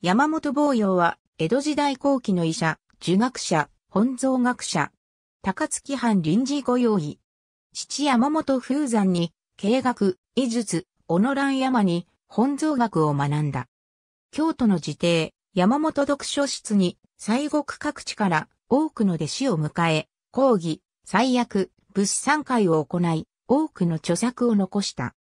山本坊陽は、江戸時代後期の医者、儒学者、本草学者、高槻藩臨時御用医。父山本風山に、経学、医術、小野蘭山に、本草学を学んだ。京都の自邸、山本読書室に、西国各地から多くの弟子を迎え、講義、最悪、物産会を行い、多くの著作を残した。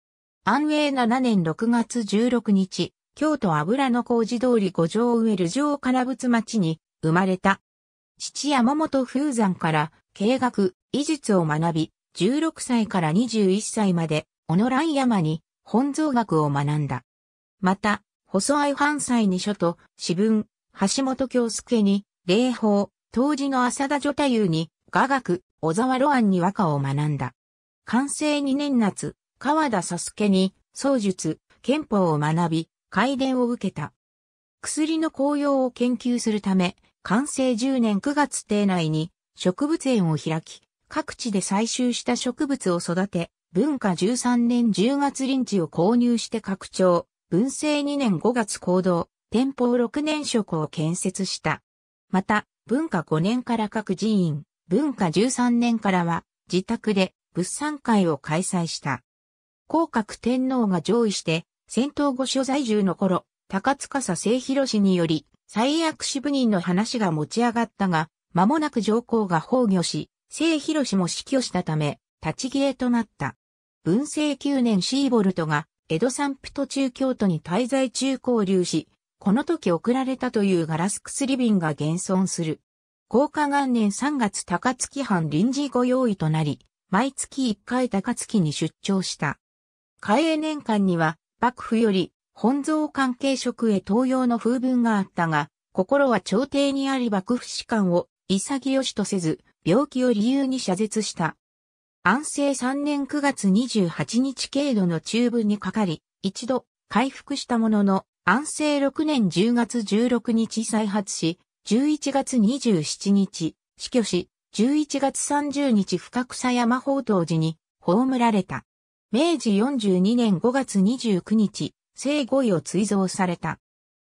安永7年6月16日、京都油の工事通り五条上流城金仏町に生まれた。父山本風山から経学、医術を学び、16歳から21歳まで、小野蘭山に本草学を学んだ。また、細合藩祭に書と、詩文、橋本京介に、霊法、当時の浅田女太夫に、雅楽、小沢露庵に和歌を学んだ。完成2年夏、川田佐助に、創術、憲法を学び、改伝を受けた。薬の効用を研究するため、完成10年9月定内に植物園を開き、各地で採集した植物を育て、文化13年10月臨地を購入して拡張、文政2年5月行動、天保6年職を建設した。また、文化5年から各寺院、文化13年からは、自宅で物産会を開催した。広格天皇が上位して、戦闘後所在住の頃、高塚聖広氏により、最悪支部人の話が持ち上がったが、間もなく上皇が崩御し、聖広氏も死去したため、立ち消えとなった。文政9年シーボルトが、江戸散布途中京都に滞在中交流し、この時送られたというガラス薬瓶が現存する。高価元年3月高槻藩臨時御用意となり、毎月1回高槻に出張した。開営年間には幕府より本蔵関係職へ登用の風文があったが、心は朝廷にあり幕府士官を潔しとせず、病気を理由に謝絶した。安政3年9月28日経度の中部にかかり、一度回復したものの、安政6年10月16日再発し、11月27日、死去し、11月30日深草山宝当寺に葬られた。明治42年5月29日、生後位を追贈された。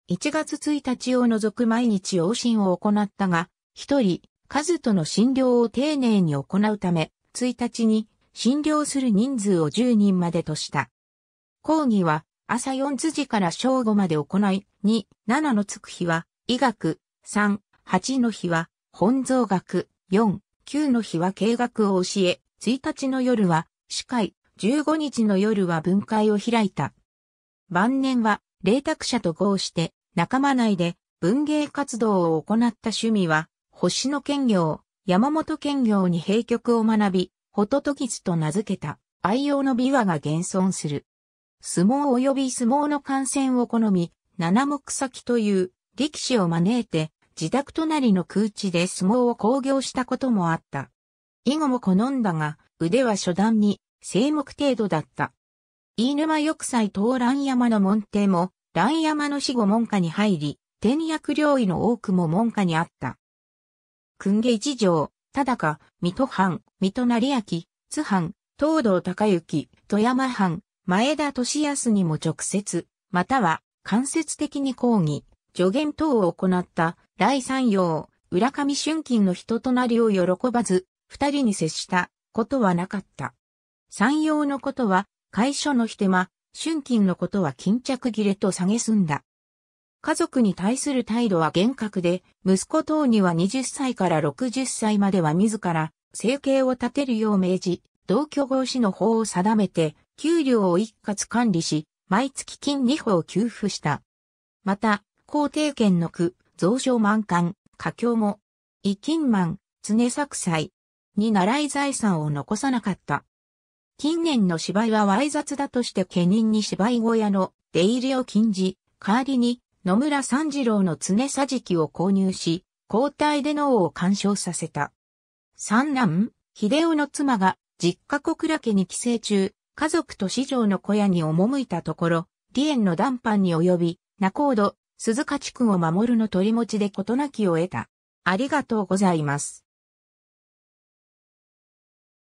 1月1日を除く毎日往診を行ったが、一人、カズとの診療を丁寧に行うため、1日に診療する人数を10人までとした。講義は朝4時から正午まで行い、2、7のつく日は医学、3、8の日は本草学、4、9の日は経学を教え、1日の夜は司会、15日の夜は分会を開いた。晩年は、霊卓者と合して、仲間内で文芸活動を行った趣味は、星野兼業、山本兼業に閉曲を学び、ホトトギツと名付けた愛用の琵琶が現存する。相撲及び相撲の観戦を好み、七目先という力士を招いて、自宅隣の空地で相撲を興行したこともあった。以後も好んだが、腕は初段に静木程度だった。飯沼玉砕東蘭山の門弟も、蘭山の死後門下に入り、天役領域の多くも門下にあった。訓下一条、忠か、水戸藩、水戸成明、津藩、東道高行、富山藩、前田利康にも直接、または間接的に抗議、助言等を行った第三陽、浦上春金の人となりを喜ばず、二人に接したことはなかった。山陽のことは、会所のひてま、春金のことは巾着切れと下げすんだ。家族に対する態度は厳格で、息子等には20歳から60歳までは自ら生計を立てるよう命じ、同居合止の法を定めて、給料を一括管理し、毎月金二法を給付した。また、皇帝権の区、増床満館、家境も、一金満、常作祭に習い財産を残さなかった。近年の芝居は猥雑だとして家人に芝居小屋の出入りを禁じ、代わりに野村三次郎の常さじきを購入し、交代で脳を鑑賞させた。三男、秀夫の妻が実家小倉家に帰省中、家族と市場の小屋に赴いたところ、離縁の談判に及び、仲人、鈴鹿地区を守るの取り持ちで事なきを得た。ありがとうございます。